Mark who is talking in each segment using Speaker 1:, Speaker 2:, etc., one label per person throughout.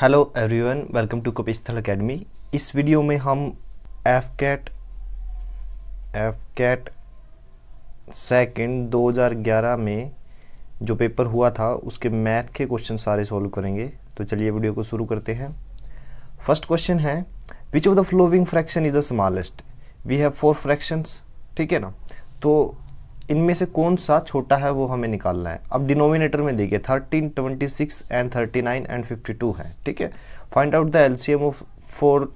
Speaker 1: Hello everyone welcome to Kapisthal academy इस video में हम F CAT F CAT second दो में जो पेपर हुआ था उसके मैथ के क्वेश्चन सारे सॉल्व करेंगे तो चलिए वीडियो को शुरू करते हैं फर्स्ट क्वेश्चन है which of the following fraction is the smallest we have four fractions ठीक है ना तो इनमें से कौन सा छोटा है वो हमें निकालना है अब डिनोमिनेटर में देखिए thirteen twenty six and thirty nine and fifty two है ठीक है find out the LCM of four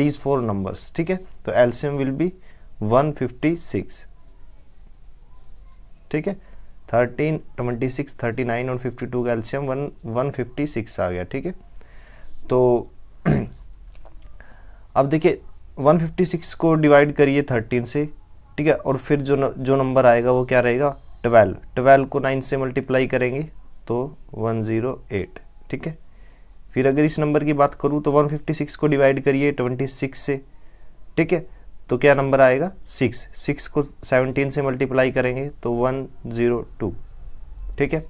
Speaker 1: these four numbers ठीक है तो LCM will be one fifty six ठीक है thirteen twenty six thirty nine और फिफ्टी टू का LCM one one fifty six आ गया ठीक है तो अब देखिए वन फिफ्टी सिक्स को डिवाइड करिए थर्टीन से ठीक है और फिर जो न, जो नंबर आएगा वो क्या रहेगा ट्वेल्व ट्वेल्व को नाइन से मल्टीप्लाई करेंगे तो वन ज़ीरो एट ठीक है फिर अगर इस नंबर की बात करूँ तो वन फिफ्टी सिक्स को डिवाइड करिए ट्वेंटी सिक्स से ठीक है तो क्या नंबर आएगा सिक्स सिक्स को सेवनटीन से मल्टीप्लाई करेंगे तो वन ज़ीरो टू ठीक है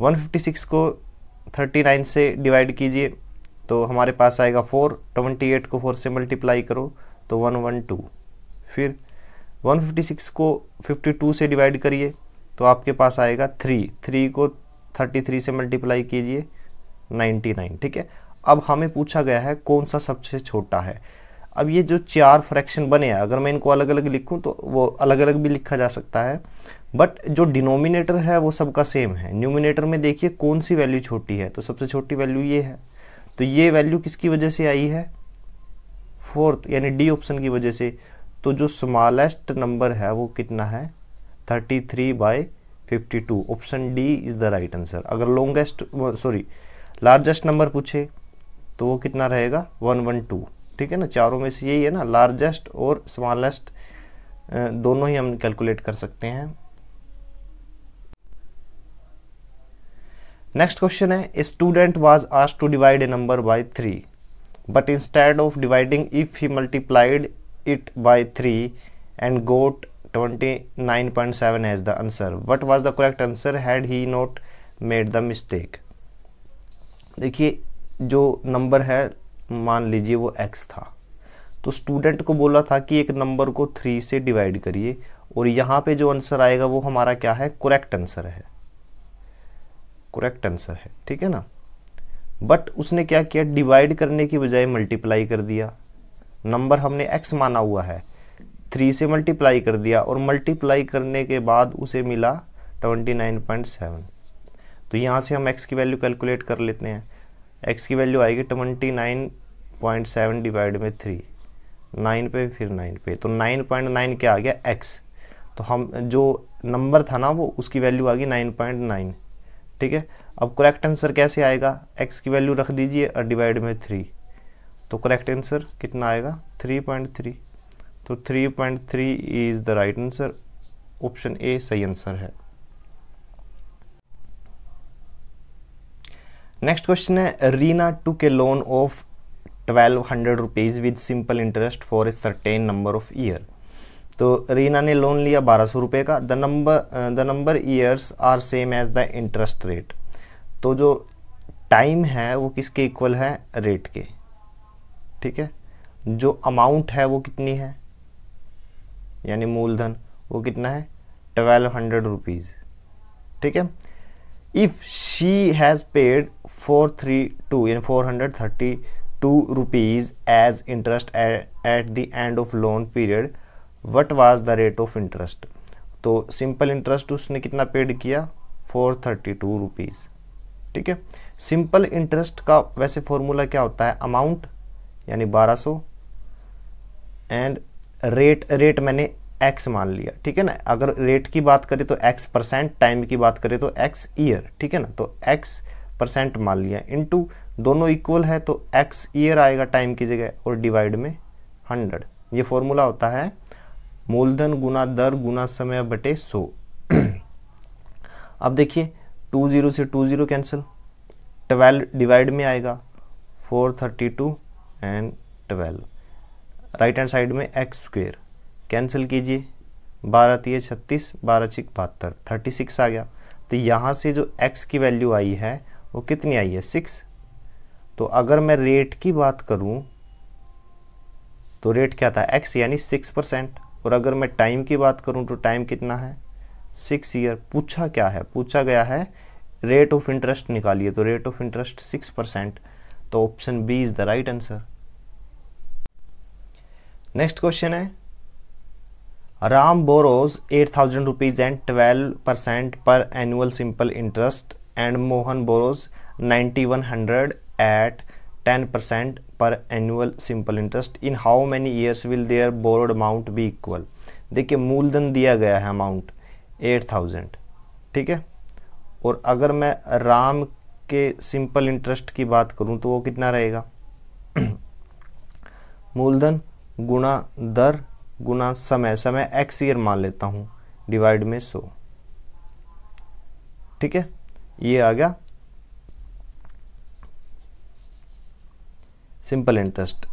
Speaker 1: वन फिफ्टी सिक्स को थर्टी नाइन से डिवाइड कीजिए तो हमारे पास आएगा फोर ट्वेंटी एट को फोर से मल्टीप्लाई करो तो वन वन टू फिर 156 को 52 से डिवाइड करिए तो आपके पास आएगा थ्री थ्री को 33 से मल्टीप्लाई कीजिए 99 ठीक है अब हमें पूछा गया है कौन सा सबसे छोटा है अब ये जो चार फ्रैक्शन बने हैं अगर मैं इनको अलग अलग लिखूं तो वो अलग अलग भी लिखा जा सकता है बट जो डिनोमिनेटर है वो सबका सेम है न्यूमिनेटर में देखिए कौन सी वैल्यू छोटी है तो सबसे छोटी वैल्यू ये है तो ये वैल्यू किसकी वजह से आई है फोर्थ यानी डी ऑप्शन की वजह से तो जो स्मॉलेस्ट नंबर है वो कितना है thirty three by fifty two option D is the right answer अगर लॉन्गेस्ट सॉरी लार्जेस्ट नंबर पूछे तो वो कितना रहेगा वन वन टू ठीक है ना चारों में से यही है ना लार्जेस्ट और स्मॉलेस्ट दोनों ही हम कैलकुलेट कर सकते हैं नेक्स्ट क्वेश्चन है a student was asked to divide a number by three but instead of dividing if he multiplied it by 3 and got 29.7 as the answer what was the correct answer had he not made the mistake देखिए जो number है मान लीजिए वो x था तो student को बोला था कि एक नंबर को थ्री से डिवाइड करिए और यहाँ पे जो आंसर आएगा वो हमारा क्या है करेक्ट आंसर है करेक्ट आंसर है ठीक है ना बट उसने क्या किया डिवाइड करने की बजाय मल्टीप्लाई कर दिया नंबर हमने एक्स माना हुआ है थ्री से मल्टीप्लाई कर दिया और मल्टीप्लाई करने के बाद उसे मिला ट्वेंटी नाइन पॉइंट सेवन तो यहाँ से हम एक्स की वैल्यू कैलकुलेट कर लेते हैं एक्स की वैल्यू आएगी twenty nine point seven divide में थ्री नाइन पे फिर नाइन पे तो नाइन पॉइंट नाइन क्या आ गया एक्स तो हम जो नंबर था ना वो उसकी वैल्यू आ गई नाइन पॉइंट नाइन ठीक है अब करेक्ट आंसर कैसे आएगा एक्स की वैल्यू रख दीजिए और डिवाइड में थ्री तो करेक्ट आंसर कितना आएगा 3.3 तो 3.3 is the right answer option A सही आंसर है नेक्स्ट क्वेश्चन है Reena took loan of twelve hundred rupees with simple interest for a certain number of year तो रीना ने लोन लिया बारह सौ रुपये का the number the number years are same as the interest rate तो जो टाइम है वो किसके इक्वल है रेट के ठीक है जो अमाउंट है वो कितनी है यानी मूलधन वो कितना है ट्वेल्व हंड्रेड रुपीज़ ठीक है if she has paid four three two यानी four hundred thirty two rupees as interest at the end of loan period what was the rate of interest तो सिंपल इंटरेस्ट उसने कितना paid किया four thirty two rupees ठीक है simple interest का वैसे formula क्या होता है अमाउंट यानी 1200 एंड रेट रेट मैंने एक्स मान लिया ठीक है ना अगर रेट की बात करें तो एक्स परसेंट टाइम की बात करें तो एक्स ईयर ठीक है ना तो एक्स परसेंट मान लिया इनटू दोनों इक्वल है तो एक्स ईयर आएगा टाइम की जगह और डिवाइड में हंड्रेड ये फॉर्मूला होता है मूलधन गुना दर गुना समय बटे सो अब देखिए टू ज़ीरो से two zero cancel twelve divide में आएगा four thirty two and twelve right hand side में एक्स स्क्वेयर कैंसिल कीजिए बारह तीय छत्तीस बारह छिक बहत्तर थर्टी सिक्स आ गया तो यहाँ से जो एक्स की वैल्यू आई है वो कितनी आई है सिक्स तो अगर मैं रेट की बात करूँ तो रेट क्या था एक्स यानी सिक्स परसेंट और अगर मैं टाइम की बात करूँ तो टाइम कितना है सिक्स ईयर पूछा क्या है पूछा गया है रेट ऑफ इंटरेस्ट निकालिए तो rate of interest six percent तो option B is the right answer next question है Ram borrows eight thousand rupees and twelve percent per annual simple interest and Mohan borrows ninety one hundred at ten percent per annual simple interest in how many years will their borrowed amount be equal देखिए मूलधन दिया गया है amount at thousand ठीक है और अगर मैं राम के सिंपल इंटरेस्ट की बात करूं तो वो कितना रहेगा मूलधन गुणा दर गुना समय समय एक्स ईयर मान लेता हूं डिवाइड में सो ठीक है ये आ गया सिंपल इंटरेस्ट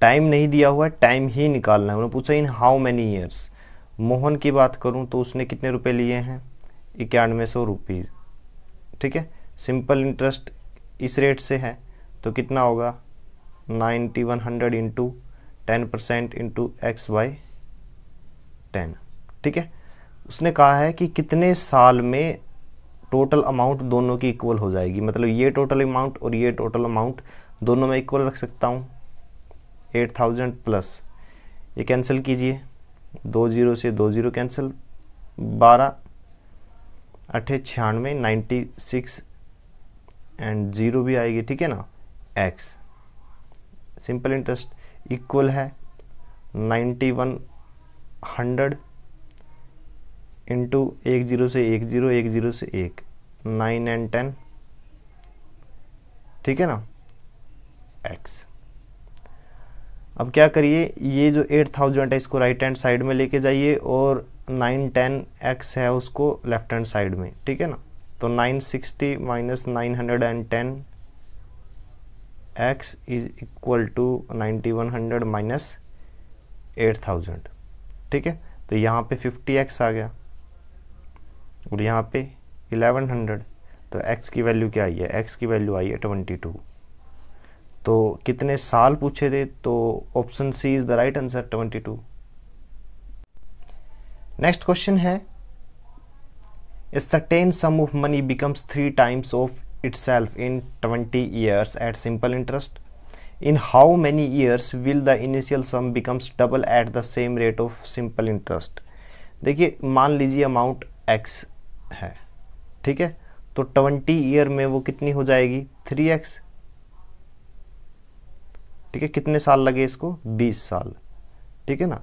Speaker 1: टाइम नहीं दिया हुआ है टाइम ही निकालना है उन्होंने पूछा in how many years Mohan की बात करूं तो उसने कितने रुपए लिए हैं इक्यानवे सौ रुपीज़ ठीक है सिंपल इंटरेस्ट इस रेट से है तो कितना होगा ninety one hundred into ten percent into x by ten ठीक है उसने कहा है कि कितने साल में टोटल अमाउंट दोनों की इक्वल हो जाएगी मतलब ये टोटल अमाउंट और ये टोटल अमाउंट दोनों में इक्वल रख सकता हूँ एट थाउजेंड प्लस ये कैंसिल कीजिए दो जीरो से दो जीरो कैंसिल बारह अठे छियानवे नाइन्टी सिक्स एंड ज़ीरो भी आएगी ठीक है ना एक्स सिंपल इंटरेस्ट इक्वल है नाइन्टी वन हंड्रेड इंटू एक ज़ीरो से एक ज़ीरो एक ज़ीरो से एक नाइन एंड टेन ठीक है ना एक्स अब क्या करिए ये जो एट थाउजेंड है इसको राइट हैंड साइड में लेके जाइए और नाइन टेन एक्स है उसको लेफ्ट हैंड साइड में ठीक है ना तो 960 sixty minus nine hundred and ten x is equal to ninety one hundred minus eight thousand ठीक है तो यहाँ पे फिफ्टी एक्स आ गया और यहाँ पे इलेवन हंड्रेड तो एक्स की वैल्यू क्या आई है एक्स की वैल्यू आई है ट्वेंटी टू तो कितने साल पूछे थे तो option C is the right answer twenty two next question है a certain sum of money becomes three times of itself in 20 years at simple interest in how many years will the initial sum becomes double at the same rate of simple interest देखिए मान लीजिए amount x है ठीक है तो 20 year में वो कितनी हो जाएगी 3x ठीक है कितने साल लगे इसको 20 साल ठीक है ना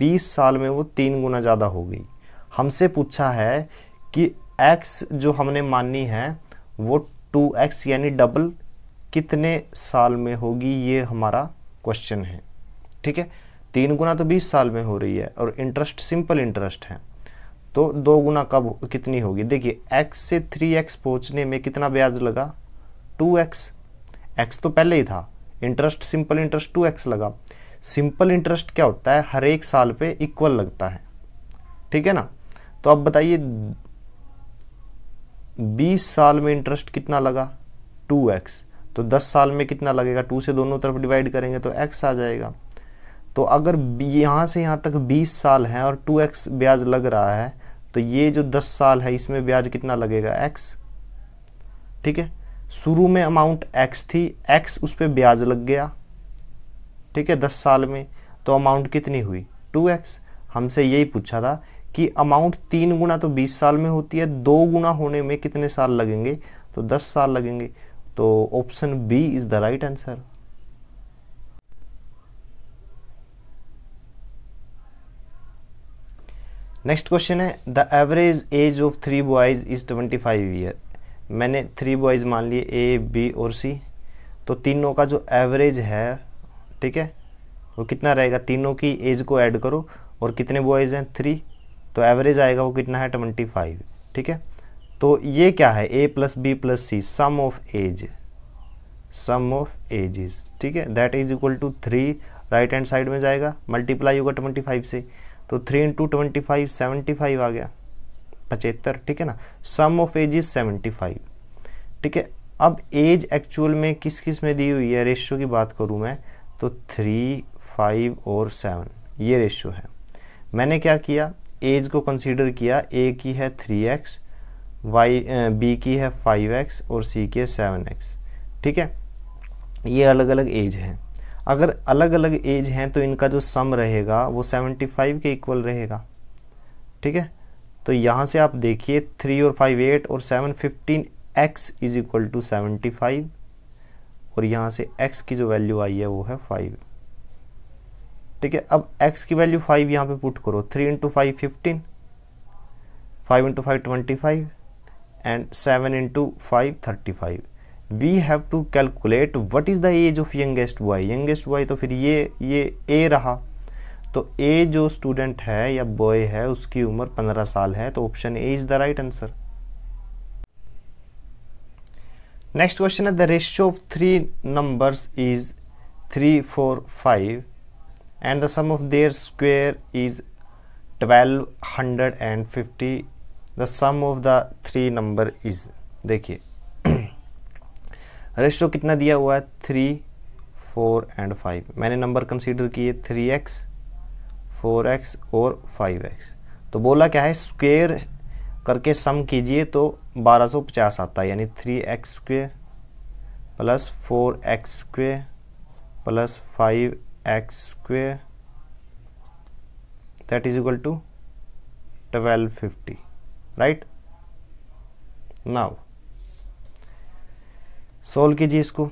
Speaker 1: 20 साल में वो तीन गुना ज़्यादा हो गई हमसे पूछा है कि एक्स जो हमने माननी है वो टू एक्स यानी डबल कितने साल में होगी ये हमारा क्वेश्चन है ठीक है तीन गुना तो बीस साल में हो रही है और इंटरेस्ट सिंपल इंटरेस्ट है तो दो गुना कब कितनी होगी देखिए एक्स से थ्री एक्स पहुँचने में कितना ब्याज लगा टू एक्स एक्स तो पहले ही था interest simple interest two x लगा सिंपल इंटरेस्ट क्या होता है हर एक साल पे इक्वल लगता है ठीक है ना तो अब बताइए बीस साल में इंटरेस्ट कितना लगा टू एक्स तो दस साल में कितना लगेगा टू से दोनों तरफ डिवाइड करेंगे तो एक्स आ जाएगा तो अगर यहाँ से यहाँ तक बीस साल है और टू एक्स ब्याज लग रहा है तो ये जो दस साल है इसमें ब्याज कितना लगेगा एक्स ठीक है शुरू में अमाउंट एक्स थी एक्स उस पर ब्याज लग गया ठीक है दस साल में तो अमाउंट कितनी हुई टू एक्स हमसे यही पूछा था कि अमाउंट तीन गुना तो बीस साल में होती है दो गुना होने में कितने साल लगेंगे तो दस साल लगेंगे तो option B is the right answer next question है the average age of three boys is twenty five year मैंने थ्री बॉयज मान लिए ए बी और सी तो तीनों का जो एवरेज है ठीक है वो कितना रहेगा तीनों की एज को ऐड करो और कितने बॉयज़ हैं थ्री तो एवरेज आएगा वो कितना है ट्वेंटी फाइव ठीक है तो ये क्या है A plus B plus C sum of age sum of ages ठीक है that is equal to three right hand side में जाएगा मल्टीप्लाई होगा ट्वेंटी फाइव से तो three into twenty five seventy five आ गया पचहत्तर ठीक है ना sum of age is seventy five ठीक है अब एज एक्चुअल में किस किस में दी हुई है रेशियो की बात करूँ मैं तो थ्री फाइव और सेवन ये रेशियो है मैंने क्या किया एज को कंसीडर किया ए की है थ्री एक्स वाई बी की है फाइव एक्स और सी की है सेवन एक्स ठीक है ये अलग अलग एज हैं अगर अलग अलग एज हैं तो इनका जो सम रहेगा वो सेवेंटी फाइव के इक्वल रहेगा ठीक है तो यहाँ से आप देखिए थ्री और फाइव एट और seven fifteen x is equal to seventy five और यहाँ से एक्स की जो वैल्यू आई है वो है फाइव ठीक है अब x की वैल्यू फाइव यहाँ पे पुट करो three into five fifteen five into five twenty five and seven into five thirty five we have to calculate what is the age of youngest boy youngest boy तो फिर ये ये ए रहा तो ए जो स्टूडेंट है या बॉय है उसकी उम्र पंद्रह साल है तो option A is the right answer next question है the ratio of three numbers is three four five and the sum of their square is 1250 the sum of the three number is देखिए ratio कितना दिया हुआ है three four and five मैंने number consider किए three x four x और five x तो बोला क्या है स्क्वेयर करके सम कीजिए तो बारह सौ पचास आता है यानी three x square plus four x square plus five x square is equal to twelve fifty right now solve कीजिए इसको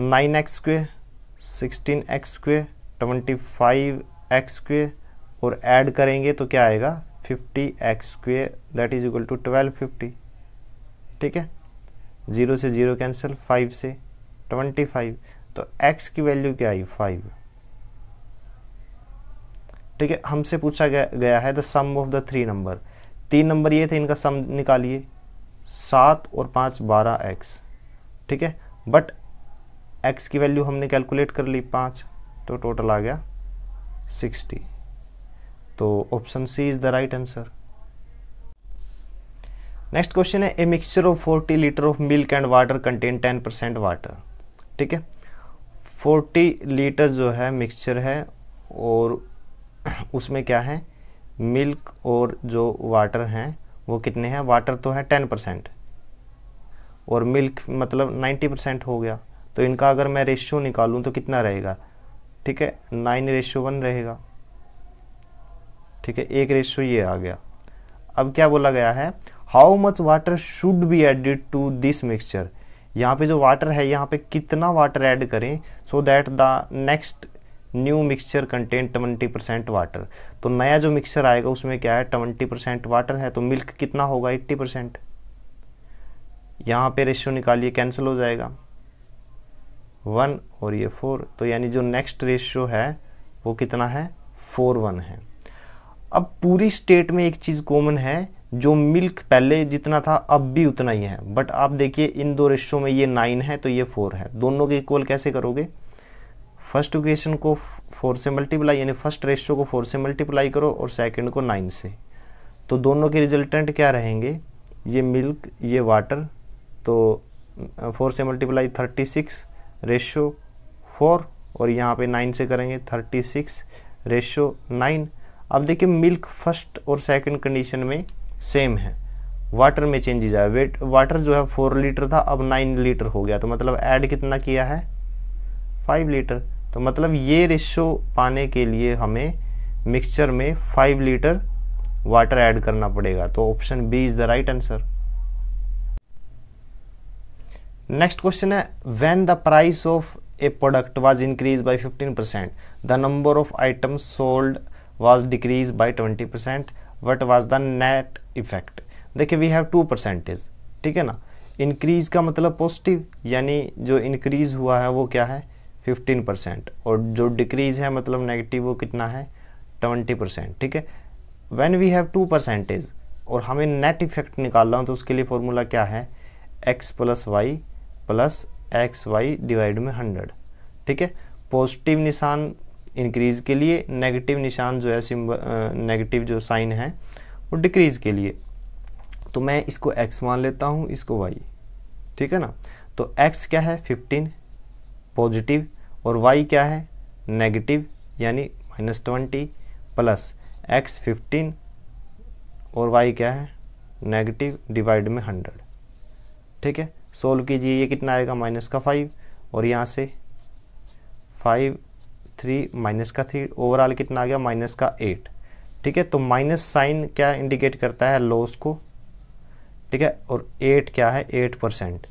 Speaker 1: nine x square sixteen x square twenty five x square और ऐड करेंगे तो क्या आएगा fifty x square that is equal to twelve fifty ठीक है zero से ज़ीरो कैंसिल फाइव से ट्वेंटी फाइव तो एक्स की वैल्यू क्या आई फाइव ठीक है हमसे पूछा गया, है the sum of the three number तीन नंबर ये थे इनका सम निकालिए सात और पाँच बारह एक्स ठीक है बट एक्स की वैल्यू हमने कैलकुलेट कर ली पाँच तो टोटल आ गया सिक्सटी तो option C is the right answer next question है a mixture of forty litre of milk and water contain ten percent water ठीक है फोर्टी लीटर जो है मिक्सचर है और उसमें क्या है मिल्क और जो वाटर हैं वो कितने हैं वाटर तो है टेन परसेंट और मिल्क मतलब नाइन्टी परसेंट हो गया तो इनका अगर मैं रेशियो निकालूं तो कितना रहेगा ठीक है नाइन रेशियो वन रहेगा ठीक है एक रेशियो ये आ गया अब क्या बोला गया है how much water should be added to this mixture यहाँ पे जो वाटर है यहाँ पे कितना वाटर ऐड करें so that the next new mixture content twenty percent water तो नया जो मिक्सचर आएगा उसमें क्या है ट्वेंटी परसेंट वाटर है तो मिल्क कितना होगा एट्टी परसेंट यहाँ पे रेशियो निकालिए कैंसिल हो जाएगा वन और ये फोर तो यानी जो नेक्स्ट रेशियो है वो कितना है फोर वन है अब पूरी स्टेट में एक चीज़ कॉमन है जो मिल्क पहले जितना था अब भी उतना ही है बट आप देखिए इन दो रेशियो में ये नाइन है तो ये फोर है दोनों के इक्वल कैसे करोगे फर्स्ट इक्वेशन को फोर से मल्टीप्लाई यानी फर्स्ट रेशियो को फोर से मल्टीप्लाई करो और सेकंड को नाइन से तो दोनों के रिजल्टेंट क्या रहेंगे ये मिल्क ये वाटर तो फोर से multiply thirty six ratio four और यहाँ पे नाइन से करेंगे थर्टी सिक्स रेशो नाइन अब देखिए मिल्क फर्स्ट और सेकंड कंडीशन में सेम है वाटर में चेंजेज आया वेट वाटर जो है फोर लीटर था अब नाइन लीटर हो गया तो मतलब ऐड कितना किया है फाइव लीटर तो मतलब ये रेशो पाने के लिए हमें मिक्सचर में फाइव लीटर वाटर ऐड करना पड़ेगा तो option B is the right answer next question है when the price of a product was increase by 15 percent the number of items sold was decrease by 20 percent what was the net effect देखिए we have two percentage ठीक है ना increase का मतलब positive यानी जो increase हुआ है वो क्या है फिफ्टीन परसेंट और जो डिक्रीज है मतलब नेगेटिव वो कितना है ट्वेंटी परसेंट ठीक है when we have two percentage और हमें नेट इफेक्ट निकालना हो तो उसके लिए फॉर्मूला क्या है x plus y plus x y divide में हंड्रेड ठीक है पॉजिटिव निशान इंक्रीज के लिए नेगेटिव निशान जो है सिम्ब नेगेटिव जो साइन है वो डिक्रीज के लिए तो मैं इसको एक्स मान लेता हूँ इसको वाई ठीक है ना तो एक्स क्या है फिफ्टीन पॉजिटिव और वाई क्या है नेगेटिव यानी minus twenty plus x fifteen और वाई क्या है नेगेटिव डिवाइड में हंड्रेड ठीक है सोल्व कीजिए ये कितना आएगा माइनस का फाइव और यहाँ से फाइव थ्री माइनस का थ्री ओवरऑल कितना आ गया माइनस का एट ठीक है तो माइनस साइन क्या इंडिकेट करता है लॉस को ठीक है और एट क्या है एट परसेंट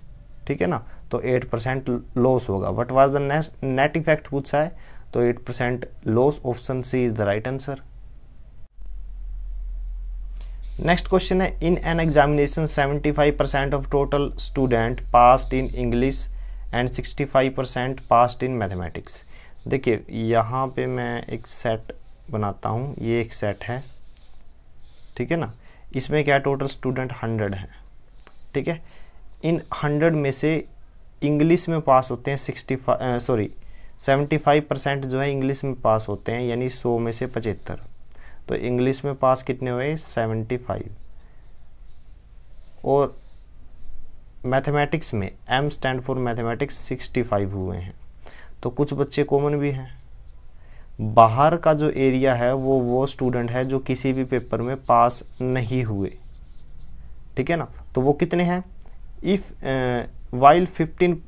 Speaker 1: ठीक है ना तो एट परसेंट लॉस होगा what was the net effect पूछा है तो eight percent loss option C is the right answer next question है in an examination 75 percent of total student passed in English and 65 percent passed in mathematics देखिए यहाँ पे मैं एक set बनाता हूँ ये एक सेट है ठीक है ना इसमें क्या टोटल स्टूडेंट हंड्रेड हैं ठीक है इन हंड्रेड में से इंग्लिश में पास होते हैं sixty five sorry seventy five percent जो है इंग्लिश में पास होते हैं यानी सौ में से पचहत्तर तो इंग्लिश में पास कितने हुए सेवेंटी फाइव और मैथमेटिक्स में M stand for mathematics sixty five हुए हैं तो कुछ बच्चे कॉमन भी हैं बाहर का जो एरिया है वो वो स्टूडेंट है जो किसी भी पेपर में पास नहीं हुए ठीक है ना तो वो कितने हैं if while fifteen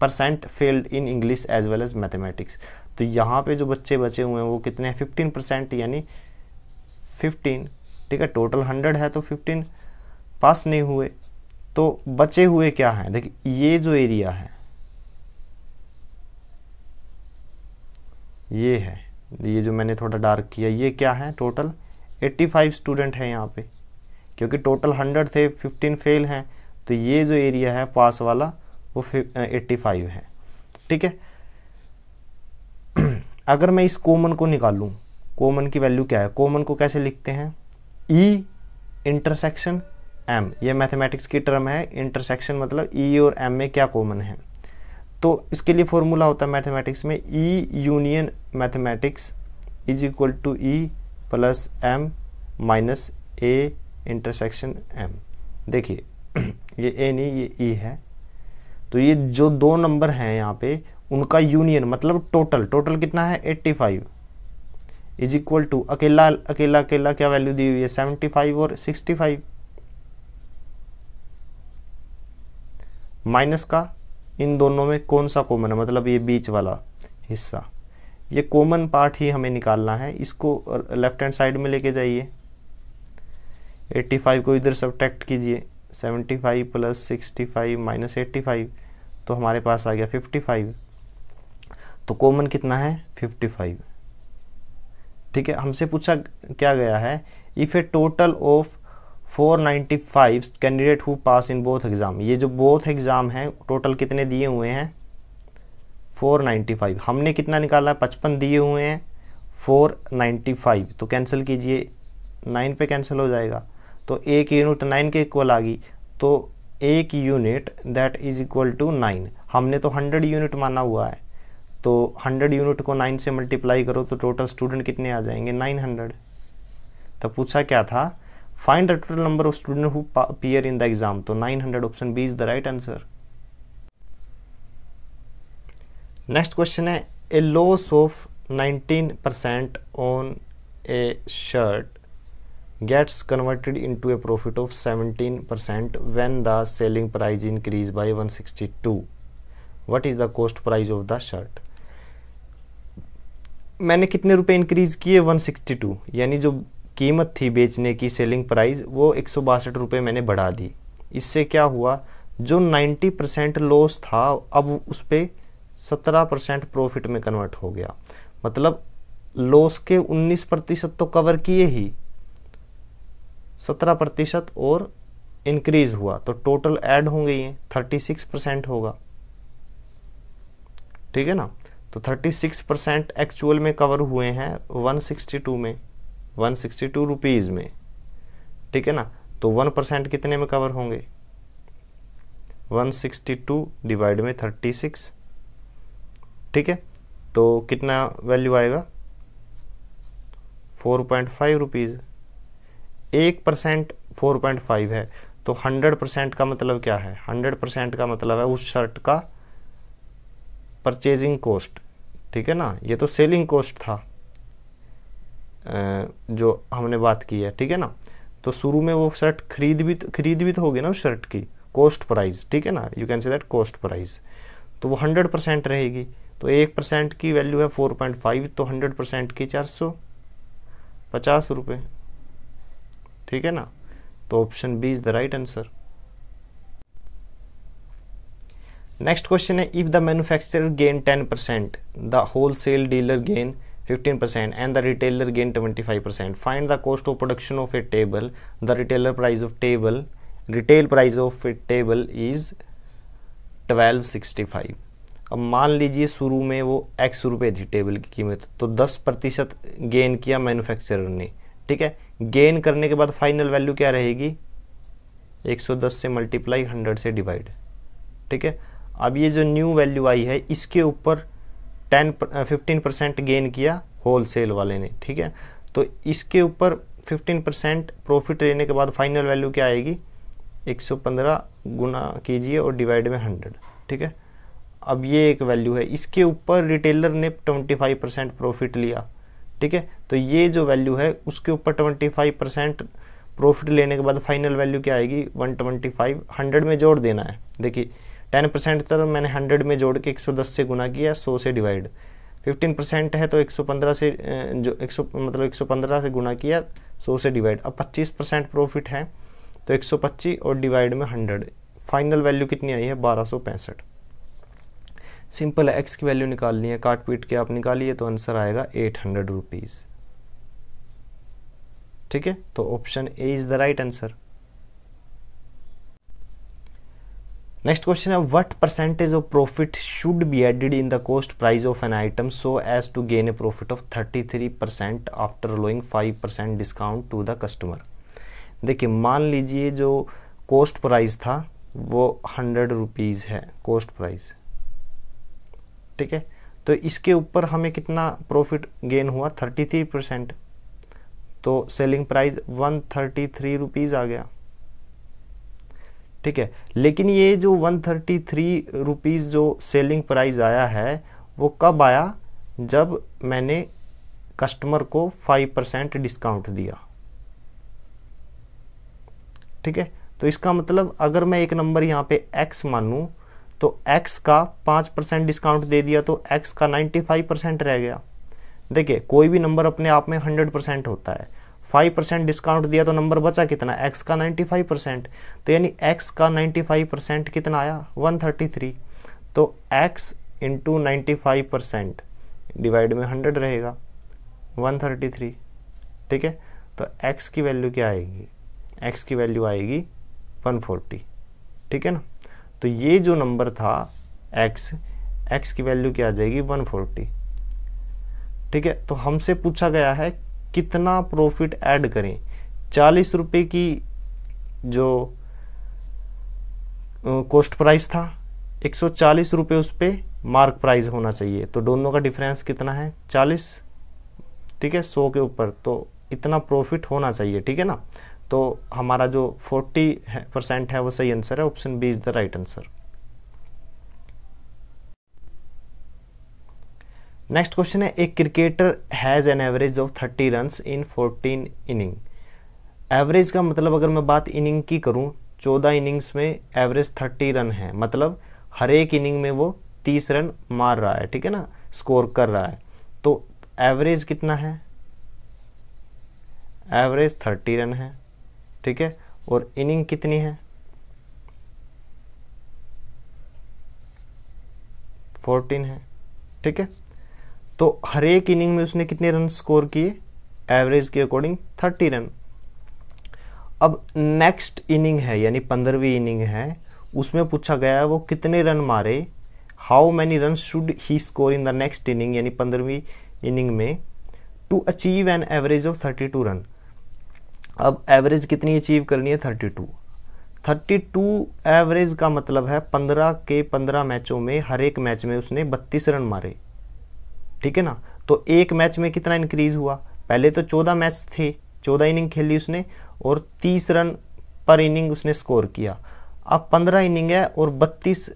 Speaker 1: percent failed in English as well as mathematics तो यहाँ पे जो बच्चे बचे हुए हैं वो कितने हैं फिफ्टीन परसेंट यानी फिफ्टीन ठीक है टोटल हंड्रेड है तो फिफ्टीन पास नहीं हुए तो बचे हुए क्या हैं देखिए ये जो एरिया है ये है ये जो मैंने थोड़ा डार्क किया ये क्या है टोटल 85 स्टूडेंट हैं यहाँ पे क्योंकि टोटल 100 थे 15 फेल हैं तो ये जो एरिया है पास वाला वो एट्टी फाइव है ठीक है अगर मैं इस कॉमन को निकालूं कॉमन की वैल्यू क्या है कॉमन को कैसे लिखते हैं ई इंटरसेक्शन एम ये मैथमेटिक्स की टर्म है इंटरसेक्शन मतलब ई e और एम में क्या कॉमन है तो इसके लिए फॉर्मूला होता है मैथमेटिक्स में E union mathematics is equal to E plus M minus A intersection M देखिए ये ए नहीं ये ई e है तो ये जो दो नंबर हैं यहाँ पे उनका यूनियन मतलब टोटल टोटल कितना है eighty five is equal to अकेला अकेला अकेला क्या वैल्यू दी हुई है सेवेंटी फाइव और सिक्सटी फाइव माइनस का इन दोनों में कौन सा कॉमन है मतलब ये बीच वाला हिस्सा ये कॉमन पार्ट ही हमें निकालना है इसको लेफ्ट हैंड साइड में लेके जाइए 85 को इधर सब्ट्रैक्ट कीजिए seventy five plus sixty five minus eighty five तो हमारे पास आ गया फिफ्टी फाइव तो कॉमन कितना है फिफ्टी फाइव ठीक है हमसे पूछा क्या गया है if a total of four ninety five candidate who pass in both exam ये जो बोथ एग्ज़ाम है टोटल कितने दिए हुए हैं फोर नाइन्टी फाइव हमने कितना निकाला पचपन दिए हुए हैं फोर नाइन्टी फाइव तो कैंसिल कीजिए नाइन पे कैंसिल हो जाएगा तो एक यूनिट नाइन के इक्वल आ गई तो एक unit that is equal to nine हमने तो हंड्रेड यूनिट माना हुआ है तो हंड्रेड यूनिट को नाइन से मल्टीप्लाई करो तो टोटल स्टूडेंट कितने आ जाएंगे नाइन हंड्रेड तो पूछा क्या था find the total number of student who appear in the exam तो nine hundred option B is the right answer next question है a loss of nineteen percent on a shirt gets converted into a profit of 17% when the selling price increase by 162 what is the cost price of the shirt मैंने कितने रुपए increase किए 162 यानी जो कीमत थी बेचने की सेलिंग प्राइस वो एक सौ बासठ रुपये मैंने बढ़ा दी इससे क्या हुआ जो 90 परसेंट लॉस था अब उस पर सत्रह परसेंट प्रॉफिट में कन्वर्ट हो गया मतलब लॉस के 19 प्रतिशत तो कवर किए ही सत्रह प्रतिशत और इंक्रीज हुआ तो टोटल ऐड होंगे ये थर्टी सिक्स परसेंट होगा ठीक है ना तो थर्टी सिक्स परसेंट एक्चुअल में कवर हुए हैं वन सिक्सटी टू में वन सिक्सटी टू रुपीज़ में ठीक है ना तो वन परसेंट कितने में कवर होंगे वन सिक्सटी टू डिवाइड में थर्टी सिक्स ठीक है तो कितना वैल्यू आएगा फोर पॉइंट फाइव रुपीज़ एक परसेंट फोर पॉइंट फाइव है तो हंड्रेड परसेंट का मतलब क्या है हंड्रेड परसेंट का मतलब है उस शर्ट का परचेजिंग कॉस्ट ठीक है ना ये तो सेलिंग कॉस्ट था जो हमने बात की है ठीक है ना तो शुरू में वो शर्ट खरीद भी खरीद भी तो होगी ना उस शर्ट की कॉस्ट प्राइस ठीक है ना you can say that cost price तो वो हंड्रेड परसेंट रहेगी तो एक परसेंट की वैल्यू है फोर पॉइंट फाइव तो हंड्रेड परसेंट की चार सौ पचास रुपये ठीक है ना तो option B is the right answer next question है if the manufacturer gain 10 percent the wholesale dealer gain 15 percent and the retailer gain 25 percent find the cost of production of a table the retailer price of table retail price of a table is 1265 अब मान लीजिए शुरू में वो x रुपये थी table की कीमत तो 10 प्रतिशत गेन किया मैनुफैक्चर ने ठीक है गेन करने के बाद फाइनल वैल्यू क्या रहेगी 110 से मल्टीप्लाई 100 से डिवाइड ठीक है अब ये जो न्यू वैल्यू आई है इसके ऊपर 10 15 परसेंट गेन किया होल सेल वाले ने ठीक है तो इसके ऊपर 15 परसेंट प्रॉफिट लेने के बाद फाइनल वैल्यू क्या आएगी 115 गुना कीजिए और डिवाइड में 100 ठीक है अब ये एक वैल्यू है इसके ऊपर रिटेलर ने ट्वेंटी परसेंट प्रॉफिट लिया ठीक है तो ये जो वैल्यू है उसके ऊपर ट्वेंटी फाइव परसेंट प्रॉफिट लेने के बाद फाइनल वैल्यू क्या आएगी वन ट्वेंटी फाइव हंड्रेड में जोड़ देना है देखिए टेन परसेंट तक मैंने हंड्रेड में जोड़ के एक सौ दस से गुना किया सौ से डिवाइड फिफ्टीन परसेंट है तो एक सौ पंद्रह से जो एक सौ मतलब एक सौ पंद्रह से गुना किया सौ से डिवाइड अब पच्चीस परसेंट प्रॉफिट है तो एक सौ पच्चीस और डिवाइड में हंड्रेड फाइनल वैल्यू कितनी आई है बारह सौ पैंसठ सिंपल है एक्स की वैल्यू निकालनी है काट पीट के आप निकालिए तो आंसर आएगा एट हंड्रेड रुपीज़ ठीक है तो option A is the right answer next question है what percentage of profit should be added in the cost price of an item so as to gain a profit of thirty three percent after allowing five percent discount to the customer देखिए मान लीजिए जो cost price था वो hundred rupees है cost price ठीक है तो इसके ऊपर हमें कितना प्रॉफिट गेन हुआ थर्टी थ्री परसेंट तो selling price one thirty three rupees आ गया ठीक है लेकिन ये जो वन थर्टी थ्री रुपीज़ जो सेलिंग प्राइस आया है वो कब आया जब मैंने कस्टमर को फाइव परसेंट डिस्काउंट दिया ठीक है तो इसका मतलब अगर मैं एक नंबर यहाँ पे एक्स मानूँ तो x का पाँच परसेंट डिस्काउंट दे दिया तो x का नाइन्टी फाइव परसेंट रह गया देखिए कोई भी नंबर अपने आप में हंड्रेड परसेंट होता है फाइव परसेंट डिस्काउंट दिया तो नंबर बचा कितना x का नाइन्टी फाइव परसेंट तो यानी x का नाइन्टी फाइव परसेंट कितना आया वन थर्टी थ्री तो x into ninety five percent divide में हंड्रेड रहेगा वन थर्टी थ्री ठीक है तो x की वैल्यू क्या आएगी x की वैल्यू आएगी वन फोर्टी ठीक है ना तो ये जो नंबर था x x की वैल्यू क्या आ जाएगी 140 ठीक है तो हमसे पूछा गया है कितना प्रॉफिट ऐड करें चालीस रुपये की जो कॉस्ट प्राइस था चालीस रुपये उस पर मार्क प्राइस होना चाहिए तो दोनों का डिफरेंस कितना है 40 ठीक है 100 के ऊपर तो इतना प्रॉफिट होना चाहिए ठीक है ना तो हमारा जो 40 परसेंट है वो सही आंसर है option B is the right answer next question है एक cricketer has an average of 30 run in 14 inning average का मतलब अगर मैं बात इनिंग की करूं 14 इनिंग्स में एवरेज 30 रन है मतलब हर एक इनिंग में वो 30 रन मार रहा है ठीक है ना स्कोर कर रहा है तो एवरेज कितना है एवरेज 30 रन है ठीक है और इनिंग कितनी है फोर्टीन है ठीक है तो हर एक इनिंग में उसने कितने रन स्कोर किए एवरेज के अकॉर्डिंग थर्टी रन अब नेक्स्ट इनिंग है यानी पंद्रहवीं इनिंग है उसमें पूछा गया है वो कितने रन मारे how many run should he score in the next inning यानी पंद्रहवीं इनिंग में to achieve an average of thirty two run अब एवरेज कितनी अचीव करनी है thirty two thirty two average का मतलब है पंद्रह के पंद्रह मैचों में हर एक मैच में उसने बत्तीस रन मारे ठीक है ना तो एक मैच में कितना इंक्रीज हुआ पहले तो चौदह मैच थे चौदह इनिंग खेली उसने और तीस रन पर इनिंग उसने स्कोर किया अब पंद्रह इनिंग है और बत्तीस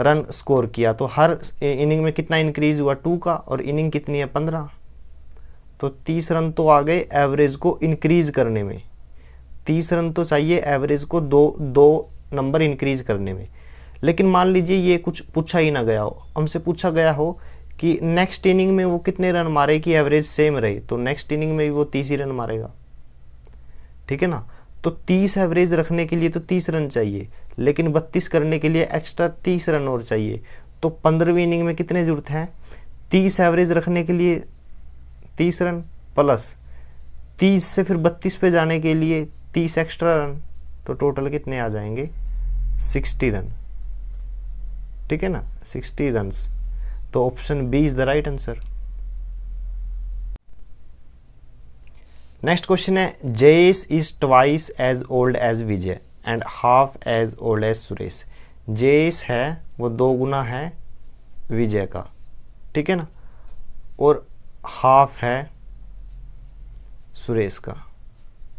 Speaker 1: रन स्कोर किया तो हर इनिंग में कितना इंक्रीज हुआ टू का और इनिंग कितनी है पंद्रह तो तीस रन तो आ गए एवरेज को इंक्रीज करने में तीस रन तो चाहिए एवरेज को दो दो नंबर इंक्रीज करने में लेकिन मान लीजिए ये कुछ पूछा ही ना गया हो हमसे पूछा गया हो कि नेक्स्ट इनिंग में वो कितने रन मारे कि एवरेज सेम रहे तो नेक्स्ट इनिंग में भी वो तीस ही रन मारेगा ठीक है ना तो तीस एवरेज रखने के लिए तो तीस रन चाहिए लेकिन बत्तीस करने के लिए एक्स्ट्रा तीस रन और चाहिए तो पंद्रहवीं इनिंग में कितने जरूरत हैं तीस एवरेज रखने के लिए तीस रन प्लस तीस से फिर बत्तीस पे जाने के लिए तीस एक्स्ट्रा रन तो टोटल कितने आ जाएंगे सिक्सटी रन ठीक है ना सिक्सटी रन तो option B is the right answer next question है Jayesh is twice as old as Vijay and half as old as Suresh Jayesh है वो दो गुना है विजय का ठीक है ना और हाफ है सुरेश का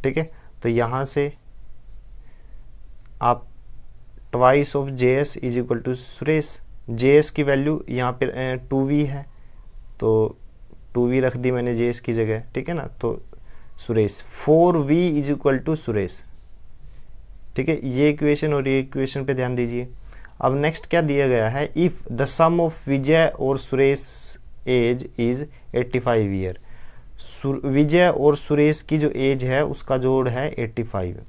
Speaker 1: ठीक है तो यहाँ से आप twice of J S is equal to Suresh J S की वैल्यू यहाँ पर टू वी है तो टू वी रख दी मैंने जे एस की जगह ठीक है ना तो Suresh four V is equal to Suresh ठीक है ये इक्वेशन और ये इक्वेशन पे ध्यान दीजिए अब नेक्स्ट क्या दिया गया है if the sum of Vijay और Suresh age is eighty five year Vijay और सुरेश की जो एज है उसका जोड़ है एट्टी फाइव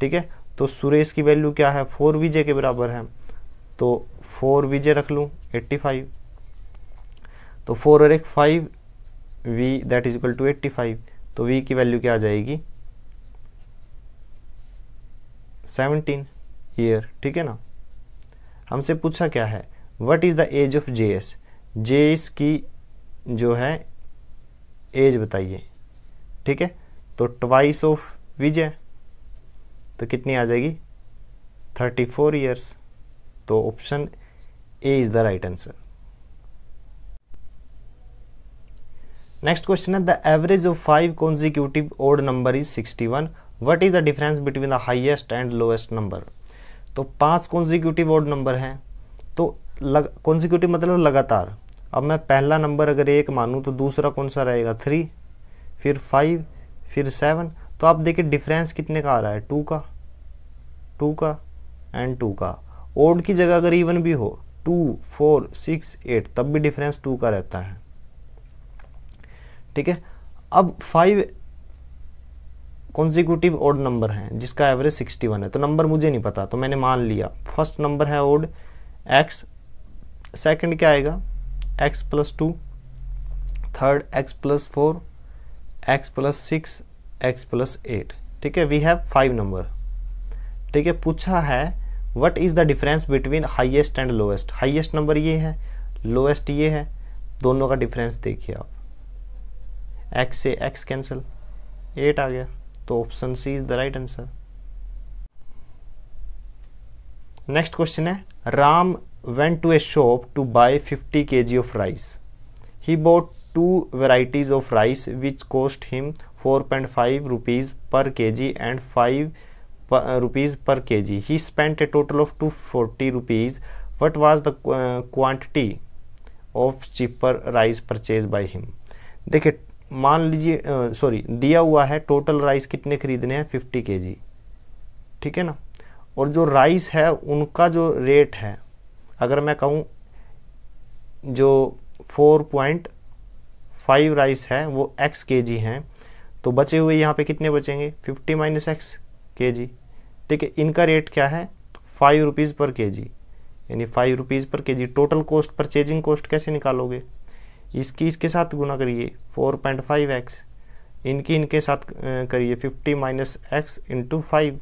Speaker 1: ठीक है तो सुरेश की वैल्यू क्या है फोर विजय के बराबर है तो फोर विजय रख लूँ एट्टी फाइव तो फोर और एक five V that is equal to eighty five तो वी की वैल्यू क्या आ जाएगी सेवनटीन ईयर ठीक है ना हमसे पूछा क्या है what is the age of J S J S की जो है एज बताइए ठीक है तो ट्वाइस ऑफ विजय तो कितनी आ जाएगी थर्टी फोर ईयर्स तो option A is the right answer next question है the average of five consecutive odd number is sixty one what is the difference between the highest and lowest number तो पांच consecutive odd number हैं तो लग consecutive मतलब लगातार अब मैं पहला नंबर अगर एक मानूँ तो दूसरा कौन सा रहेगा थ्री फिर फाइव फिर सेवन तो आप देखिए डिफरेंस कितने का आ रहा है टू का टू का एंड टू का ओड की जगह अगर इवन भी हो टू फोर सिक्स एट तब भी डिफरेंस टू का रहता है ठीक है अब फाइव कॉन्जिक्यूटिव ओड नंबर हैं जिसका एवरेज सिक्सटी वन है तो नंबर मुझे नहीं पता तो मैंने मान लिया फर्स्ट नंबर है ओड एक्स सेकंड क्या आएगा x plus two third x plus four x plus six x plus eight ठीक है वी हैव फाइव नंबर ठीक है पूछा है what is the difference between highest and lowest highest number ये है लोएस्ट ये है दोनों का डिफरेंस देखिए आप एक्स से एक्स कैंसिल एट आ गया तो option C is the right answer next question है Ram went to a shop to buy 50 kg of rice. He bought two varieties of rice which cost him 4.5 rupees per kg and 5 uh, rupees per kg. He spent a total of 240 rupees. What was the uh, quantity of cheaper rice purchased by him? देखिए मान लीजिए sorry दिया हुआ है total rice कितने खरीदने हैं 50 KG ठीक है ना और जो राइस है उनका जो रेट है अगर मैं कहूँ जो 4.5 राइस है वो एक्स के जी हैं तो बचे हुए यहाँ पे कितने बचेंगे 50 माइनस एक्स के जी ठीक है इनका रेट क्या है फाइव रुपीज़ पर के जी यानी फाइव रुपीज़ पर K G total cost purchasing cost कैसे निकालोगे इसकी इसके साथ गुना करिए फोर पॉइंट फाइव एक्स इनकी इनके साथ करिए fifty minus x into five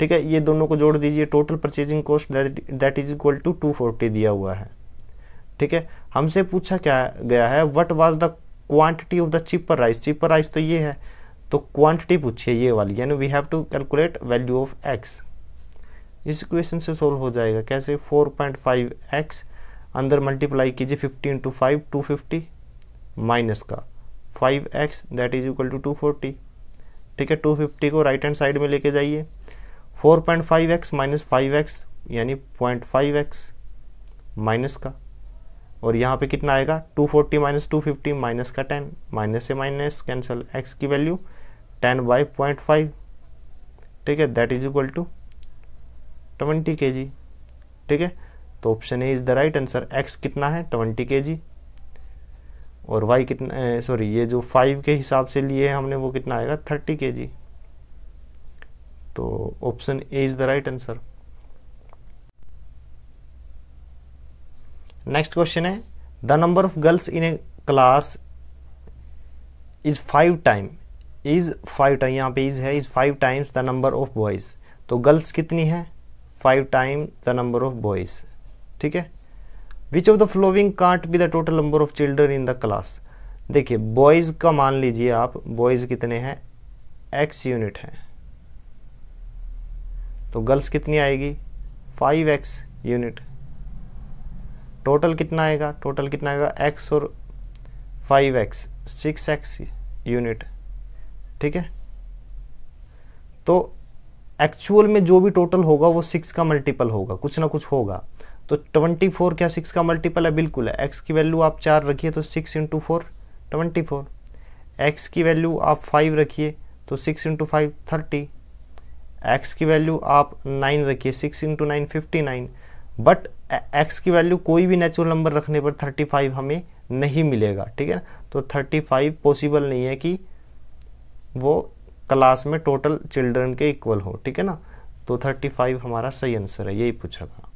Speaker 1: ठीक है ये दोनों को जोड़ दीजिए total purchasing cost that is equal to two forty दिया हुआ है ठीक है हमसे पूछा क्या गया है what was the quantity of the cheaper rice cheaper rice तो ये है तो क्वान्टिटी पूछिए ये वाली यानी we have to calculate value of x इस क्वेश्चन से सोल्व हो जाएगा कैसे फोर पॉइंट फाइव एक्स अंदर मल्टीप्लाई कीजिए 15 टू टू फिफ्टी माइनस का five x that is equal to two forty ठीक है टू फिफ्टी को राइट हैंड साइड में लेके जाइए four point five x minus five x यानी पॉइंट फाइव एक्स माइनस का और यहाँ पे कितना आएगा two forty minus two fifty minus का टेन माइनस से माइनस कैंसल एक्स की value ten by point five ठीक है that is equal to twenty K G ठीक है तो option A is the right answer x कितना है ट्वेंटी के जी और वाई कितना सॉरी ये जो फाइव के हिसाब से लिए हमने वो कितना आएगा थर्टी के जी तो option A is the right answer next question है the number of girls in a class is five time is five time यहाँ पे इज है is five times the number of boys तो girls कितनी है five time the number of boys ठीक है which of the following can't be the total number of children in the class देखिए boys का मान लीजिए आप बॉयज़ कितने हैं एक्स यूनिट है तो गर्ल्स कितनी आएगी फाइव एक्स यूनिट टोटल कितना आएगा टोटल कितना आएगा एक्स और five x six x unit ठीक है तो एक्चुअल में जो भी टोटल होगा वो सिक्स का मल्टीपल होगा कुछ ना कुछ होगा तो ट्वेंटी फोर क्या सिक्स का मल्टीपल है बिल्कुल है एक्स की वैल्यू आप चार रखिए तो six into four twenty four x की वैल्यू आप फाइव रखिए तो six into five thirty x की वैल्यू आप नाइन रखिए six into nine fifty nine but x की वैल्यू कोई भी नेचुरल नंबर रखने पर थर्टी फाइव हमें नहीं मिलेगा ठीक है ना तो थर्टी फाइव पॉसिबल नहीं है कि वो क्लास में टोटल चिल्ड्रन के इक्वल हो ठीक है ना तो थर्टी फाइव हमारा सही आंसर है यही पूछा था